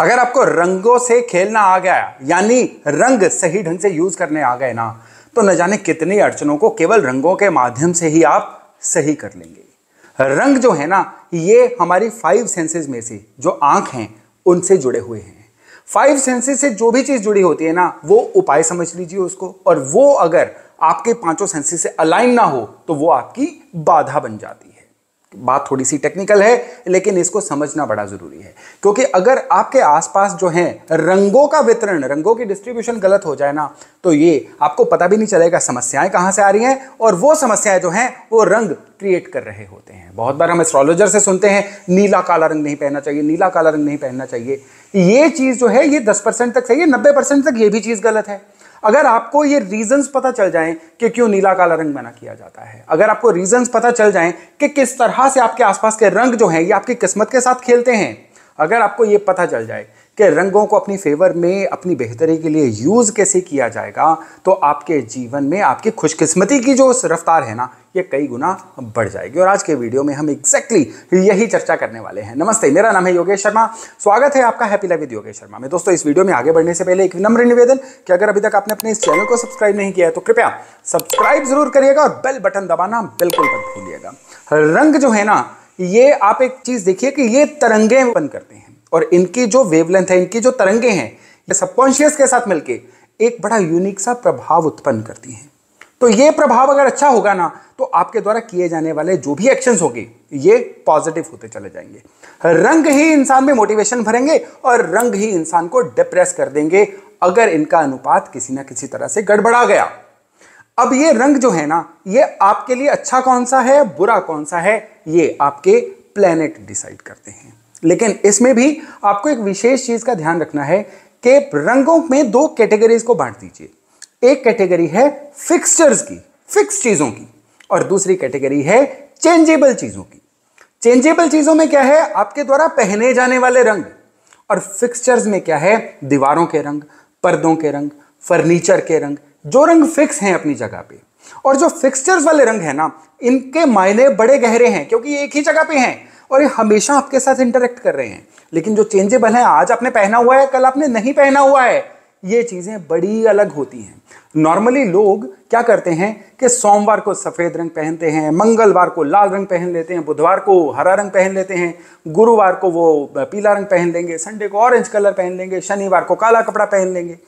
अगर आपको रंगों से खेलना आ गया यानी रंग सही ढंग से यूज करने आ गए ना तो न जाने कितनी अड़चनों को केवल रंगों के माध्यम से ही आप सही कर लेंगे रंग जो है ना ये हमारी फाइव सेंसेस में से जो आंख हैं उनसे जुड़े हुए हैं फाइव सेंसेस से जो भी चीज जुड़ी होती है ना वो उपाय समझ लीजिए उसको और वो अगर आपके पांचों सेंसेस से अलाइन ना हो तो वो आपकी बाधा बन जाती है बात थोड़ी सी टेक्निकल है लेकिन इसको समझना बड़ा ज़रूरी है क्योंकि अगर आपके आसपास जो हैं रंगों का वितरण रंगों की डिस्ट्रीब्यूशन गलत हो जाए ना तो ये आपको पता भी नहीं चलेगा समस्याएं कहाँ से आ रही हैं और वो समस्याएं जो हैं वो रंग क्रिएट कर रहे होते हैं बहुत बार हम एस्ट्रोलॉजर से सुनते हैं नीला काला रंग नहीं पहनना चाहिए नीला काला रंग नहीं पहनना चाहिए ये चीज़ जो है ये दस परसेंट तक सही है नब्बे परसेंट तक ये भी चीज़ गलत है अगर आपको ये रीजंस पता चल जाएं कि क्यों नीला काला रंग मना किया जाता है अगर आपको रीजंस पता चल जाएं कि किस तरह से आपके आसपास के रंग जो हैं ये आपकी किस्मत के साथ खेलते हैं अगर आपको ये पता चल जाए कि रंगों को अपनी फेवर में अपनी बेहतरी के लिए यूज़ कैसे किया जाएगा तो आपके जीवन में आपकी खुशकिस्मती की जो रफ्तार है ना ये कई गुना बढ़ जाएगी और आज के वीडियो में हम एग्जैक्टली exactly यही चर्चा करने वाले हैं नमस्ते मेरा नाम है योगेश शर्मा स्वागत है आपका happy life with Yogesh Sharma में दोस्तों इस वीडियो में आगे बढ़ने से पहले एक विनम्र निवेदन कि अगर अभी तक आपने अपने इस चैनल को सब्सक्राइब नहीं किया है तो कृपया सब्सक्राइब जरूर करिएगा और बेल बटन दबाना बिल्कुल बंद भूलिएगा रंग जो है ना ये आप एक चीज़ देखिए कि ये तरंगे बन करते हैं और इनकी जो वेवलेंथ है इनकी जो तरंगे हैं सबकॉन्शियस के साथ मिलकर एक बड़ा यूनिक सा प्रभाव उत्पन्न करती हैं तो ये प्रभाव अगर अच्छा होगा ना तो आपके द्वारा किए जाने वाले जो भी एक्शंस होंगे ये पॉजिटिव होते चले जाएंगे रंग ही इंसान में मोटिवेशन भरेंगे और रंग ही इंसान को डिप्रेस कर देंगे अगर इनका अनुपात किसी ना किसी तरह से गड़बड़ा गया अब ये रंग जो है ना ये आपके लिए अच्छा कौन सा है बुरा कौन सा है ये आपके प्लेनेट डिसाइड करते हैं लेकिन इसमें भी आपको एक विशेष चीज का ध्यान रखना है कि रंगों में दो कैटेगरीज को बांट दीजिए एक कैटेगरी है फिक्सचर्स की फिक्स चीजों की और दूसरी कैटेगरी है चेंजेबल चीजों की चेंजेबल चीजों में क्या है आपके द्वारा पहने जाने वाले रंग और फिक्सचर्स में क्या है दीवारों के रंग पर्दों के रंग फर्नीचर के रंग जो रंग फिक्स हैं अपनी जगह पे और जो फिक्सचर्स वाले रंग हैं ना इनके मायने बड़े गहरे हैं क्योंकि एक ही जगह पे हैं और ये हमेशा आपके साथ इंटरेक्ट कर रहे हैं लेकिन जो चेंजेबल हैं आज आपने पहना हुआ है कल आपने नहीं पहना हुआ है ये चीज़ें बड़ी अलग होती हैं नॉर्मली लोग क्या करते हैं कि सोमवार को सफ़ेद रंग पहनते हैं मंगलवार को लाल रंग पहन लेते हैं बुधवार को हरा रंग पहन लेते हैं गुरुवार को वो पीला रंग पहन लेंगे संडे को ऑरेंज कलर पहन लेंगे शनिवार को काला कपड़ा पहन लेंगे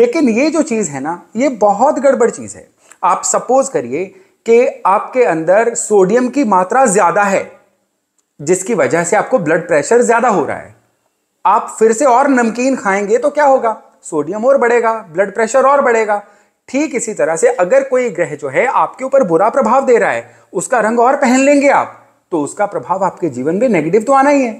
लेकिन ये जो चीज़ है ना ये बहुत गड़बड़ चीज़ है आप सपोज़ करिए कि आपके अंदर सोडियम की मात्रा ज़्यादा है जिसकी वजह से आपको ब्लड प्रेशर ज़्यादा हो रहा है आप फिर से और नमकीन खाएंगे तो क्या होगा सोडियम और बढ़ेगा ब्लड प्रेशर और बढ़ेगा ठीक इसी तरह से अगर कोई ग्रह जो है आपके ऊपर बुरा प्रभाव दे रहा है उसका रंग और पहन लेंगे आप तो उसका प्रभाव आपके जीवन में नेगेटिव तो आना ही है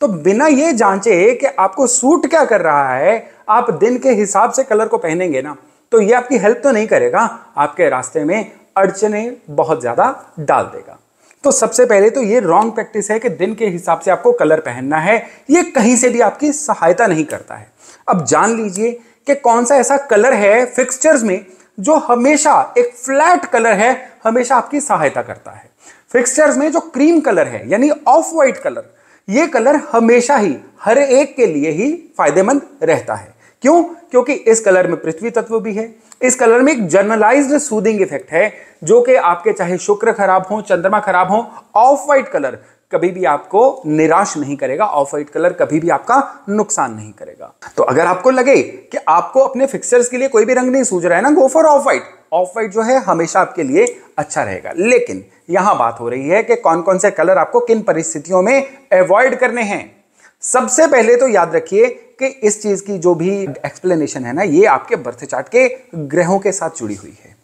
तो बिना यह जांचे कि आपको सूट क्या कर रहा है आप दिन के हिसाब से कलर को पहनेंगे ना तो यह आपकी हेल्प तो नहीं करेगा आपके रास्ते में अड़चने बहुत ज़्यादा डाल देगा तो सबसे पहले तो ये रॉन्ग प्रैक्टिस है कि दिन के हिसाब से आपको कलर पहनना है ये कहीं से भी आपकी सहायता नहीं करता है अब जान लीजिए कि कौन सा ऐसा कलर है फिक्सचर्स में जो हमेशा एक फ्लैट कलर है हमेशा आपकी सहायता करता है फिक्सचर्स में जो क्रीम कलर है यानी ऑफ वाइट कलर ये कलर हमेशा ही हर एक के लिए ही फायदेमंद रहता है क्यों क्योंकि इस कलर में पृथ्वी तत्व भी है इस कलर में एक जर्नलाइज सूदिंग इफेक्ट है जो कि आपके चाहे शुक्र खराब हो चंद्रमा खराब हो ऑफ वाइट कलर कभी भी आपको निराश नहीं करेगा ऑफ वाइट कलर कभी भी आपका नुकसान नहीं करेगा तो अगर आपको लगे कि आपको अपने फिक्सर्स के लिए कोई भी रंग नहीं सूझ रहा है ना go for off white off white जो है हमेशा आपके लिए अच्छा रहेगा लेकिन यहां बात हो रही है कि कौन कौन से कलर आपको किन परिस्थितियों में अवॉइड करने हैं सबसे पहले तो याद रखिए कि इस चीज़ की जो भी एक्सप्लेनेशन है ना ये आपके बर्थ चार्ट के ग्रहों के साथ जुड़ी हुई है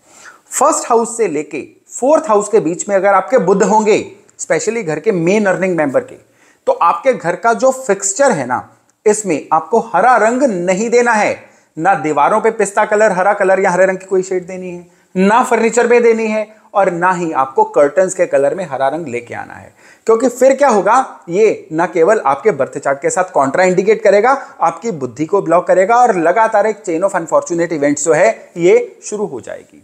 फर्स्ट हाउस से लेके फोर्थ हाउस के बीच में अगर आपके बुद्ध होंगे स्पेशली घर के मेन अर्निंग मेंबर के तो आपके घर का जो फिक्सचर है ना इसमें आपको हरा रंग नहीं देना है ना दीवारों पे पिस्ता कलर हरा कलर या हरे रंग की कोई शेड देनी है ना फर्नीचर में देनी है और ना ही आपको कर्टन के कलर में हरा रंग लेके आना है क्योंकि फिर क्या होगा ये न केवल आपके बर्थ चार्ट के साथ कॉन्ट्रा इंडिकेट करेगा आपकी बुद्धि को ब्लॉक करेगा और लगातार एक चेन ऑफ अनफॉर्चुनेट इवेंट्स जो है ये शुरू हो जाएगी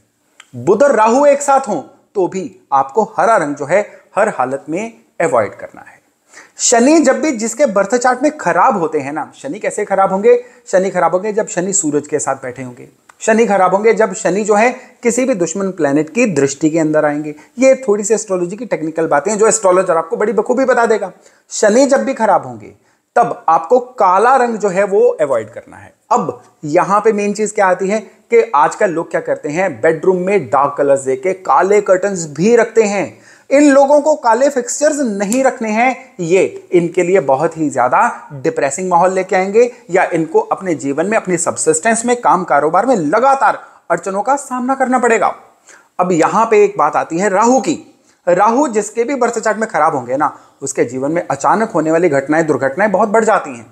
बुध और राहु एक साथ हो तो भी आपको हरा रंग जो है हर हालत में अवॉइड करना है शनि जब भी जिसके बर्थ चार्ट में खराब होते हैं ना शनि कैसे खराब होंगे शनि खराब होंगे जब शनि सूरज के साथ बैठे होंगे शनि खराब होंगे जब शनि जो है किसी भी दुश्मन प्लेनेट की दृष्टि के अंदर आएंगे ये थोड़ी सी एस्ट्रोलॉजी की टेक्निकल बातें हैं जो एस्ट्रोलॉजर आपको बड़ी बखूबी बता देगा शनि जब भी खराब होंगे तब आपको काला रंग जो है वो अवॉइड करना है अब यहां पे मेन चीज क्या आती है कि आजकल लोग क्या करते हैं बेडरूम में डार्क कलर्स देके काले कर्टन भी रखते हैं इन लोगों को काले फिक्सचर्स नहीं रखने हैं ये इनके लिए बहुत ही ज्यादा डिप्रेसिंग माहौल लेके आएंगे या इनको अपने जीवन में अपने सबसिस्टेंस में काम कारोबार में लगातार अड़चनों का सामना करना पड़ेगा अब यहां पे एक बात आती है राहु की राहु जिसके भी बर्थ चार्ट में खराब होंगे ना उसके जीवन में अचानक होने वाली घटनाएं दुर्घटनाएं बहुत बढ़ जाती हैं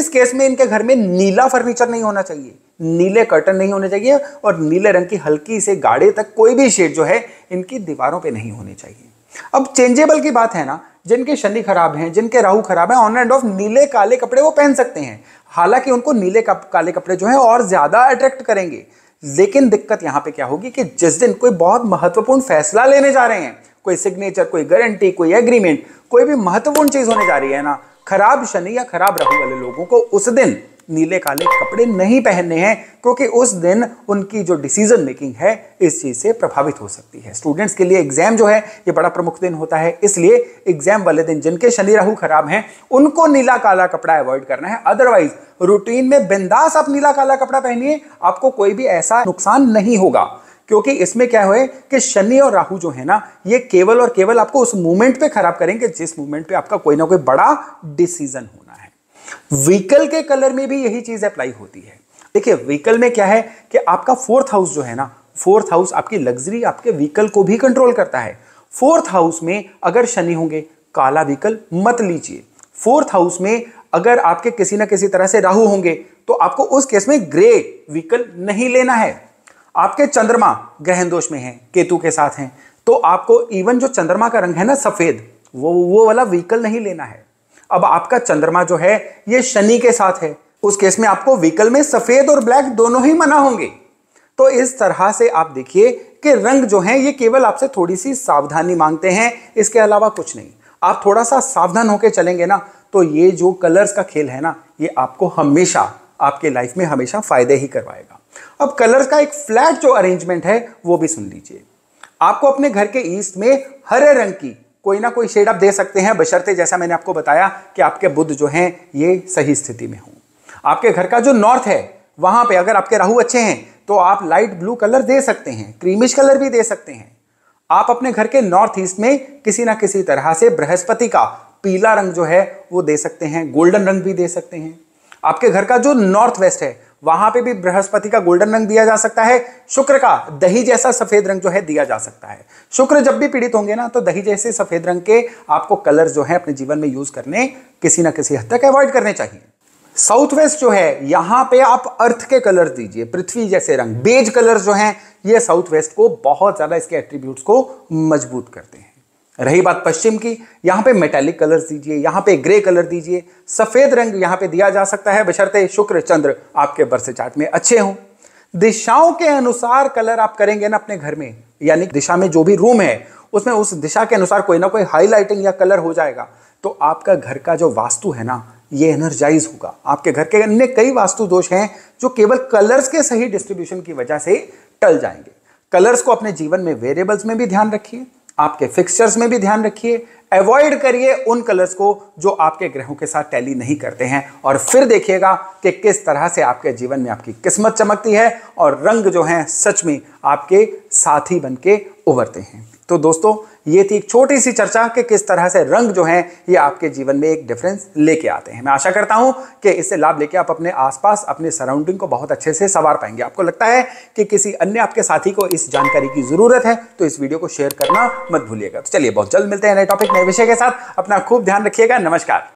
इस केस में इनके घर में नीला फर्नीचर नहीं होना चाहिए नीले कर्टन नहीं होने चाहिए और नीले रंग की हल्की से गाड़े तक कोई भी शेड जो है इनकी दीवारों पे नहीं होनी चाहिए अब चेंजेबल की बात है ना जिनके शनि खराब हैं जिनके राहु खराब है ऑन एंड ऑफ नीले काले कपड़े वो पहन सकते हैं हालांकि उनको नीले कप, काले कपड़े जो है और ज़्यादा अट्रैक्ट करेंगे लेकिन दिक्कत यहाँ पे क्या होगी कि जिस दिन कोई बहुत महत्वपूर्ण फैसला लेने जा रहे हैं कोई सिग्नेचर कोई गारंटी कोई एग्रीमेंट कोई भी महत्वपूर्ण चीज़ होने जा रही है ना खराब शनि या खराब राहु वाले लोगों को उस दिन नीले काले कपड़े नहीं पहनने हैं क्योंकि उस दिन उनकी जो डिसीजन मेकिंग है इस चीज़ से प्रभावित हो सकती है स्टूडेंट्स के लिए एग्जाम जो है ये बड़ा प्रमुख दिन होता है इसलिए एग्जाम वाले दिन जिनके शनि राहु खराब हैं उनको नीला काला कपड़ा अवॉइड करना है अदरवाइज रूटीन में बिंदास आप नीला काला कपड़ा पहनिए आपको कोई भी ऐसा नुकसान नहीं होगा क्योंकि इसमें क्या हुए कि शनि और राहु जो है ना ये केवल और केवल आपको उस मूवमेंट पे खराब करेंगे जिस मूवमेंट पे आपका कोई ना कोई बड़ा डिसीजन हो व्हीकल के कलर में भी यही चीज अप्लाई होती है देखिए व्हीकल में क्या है कि आपका फोर्थ हाउस जो है ना फोर्थ हाउस आपकी लग्जरी आपके व्हीकल को भी कंट्रोल करता है फोर्थ हाउस में अगर शनि होंगे काला व्हीकल मत लीजिए फोर्थ हाउस में अगर आपके किसी ना किसी तरह से राहु होंगे तो आपको उस केस में ग्रे व्हीकल नहीं लेना है आपके चंद्रमा ग्रहण दोष में है केतु के साथ हैं तो आपको इवन जो चंद्रमा का रंग है ना सफेद वो वो वाला व्हीकल नहीं लेना है अब आपका चंद्रमा जो है ये शनि के साथ है उस केस में आपको व्हीकल में सफेद और ब्लैक दोनों ही मना होंगे तो इस तरह से आप देखिए कि रंग जो है ये केवल आपसे थोड़ी सी सावधानी मांगते हैं इसके अलावा कुछ नहीं आप थोड़ा सा सावधान होकर चलेंगे ना तो ये जो कलर्स का खेल है ना ये आपको हमेशा आपके लाइफ में हमेशा फायदे ही करवाएगा अब कलर्स का एक फ्लैट जो अरेंजमेंट है वो भी सुन लीजिए आपको अपने घर के ईस्ट में हरे रंग की कोई ना कोई शेड आप दे सकते हैं बशर्ते जैसा मैंने आपको बताया कि आपके बुद्ध जो हैं ये सही स्थिति में हों आपके घर का जो नॉर्थ है वहाँ पे अगर आपके राहु अच्छे हैं तो आप लाइट ब्लू कलर दे सकते हैं क्रीमिश कलर भी दे सकते हैं आप अपने घर के नॉर्थ ईस्ट में किसी ना किसी तरह से बृहस्पति का पीला रंग जो है वो दे सकते हैं गोल्डन रंग भी दे सकते हैं आपके घर का जो नॉर्थ वेस्ट है वहां पे भी बृहस्पति का गोल्डन रंग दिया जा सकता है शुक्र का दही जैसा सफेद रंग जो है दिया जा सकता है शुक्र जब भी पीड़ित होंगे ना तो दही जैसे सफेद रंग के आपको कलर जो है अपने जीवन में यूज करने किसी ना किसी हद तक अवॉइड करने चाहिए साउथ वेस्ट जो है यहां पे आप अर्थ के कलर दीजिए पृथ्वी जैसे रंग बेज कलर जो हैं ये साउथ वेस्ट को बहुत ज्यादा इसके एट्रीब्यूट्स को मजबूत करते हैं रही बात पश्चिम की यहां पे मेटेलिक कलर दीजिए यहां पे ग्रे कलर दीजिए सफ़ेद रंग यहां पे दिया जा सकता है बशर्ते शुक्र चंद्र आपके बरसे चार्ट में अच्छे हों दिशाओं के अनुसार कलर आप करेंगे ना अपने घर में यानी दिशा में जो भी रूम है उसमें उस दिशा के अनुसार कोई ना कोई हाईलाइटिंग या कलर हो जाएगा तो आपका घर का जो वास्तु है ना ये एनर्जाइज होगा आपके घर के अन्य कई वास्तु दोष हैं जो केवल कलर्स के सही डिस्ट्रीब्यूशन की वजह से टल जाएंगे कलर्स को अपने जीवन में वेरिएबल्स में भी ध्यान रखिए आपके फिक्सचर्स में भी ध्यान रखिए अवॉइड करिए उन कलर्स को जो आपके ग्रहों के साथ टैली नहीं करते हैं और फिर देखिएगा कि किस तरह से आपके जीवन में आपकी किस्मत चमकती है और रंग जो हैं सच में आपके साथी बन के उभरते हैं तो दोस्तों ये थी एक छोटी सी चर्चा कि किस तरह से रंग जो हैं ये आपके जीवन में एक डिफरेंस लेके आते हैं मैं आशा करता हूँ कि इससे लाभ लेके आप अपने आसपास अपने सराउंडिंग को बहुत अच्छे से संवार पाएंगे आपको लगता है कि किसी अन्य आपके साथी को इस जानकारी की ज़रूरत है तो इस वीडियो को शेयर करना मत भूलिएगा तो चलिए बहुत जल्द मिलते हैं नए टॉपिक नए विषय के साथ अपना खूब ध्यान रखिएगा नमस्कार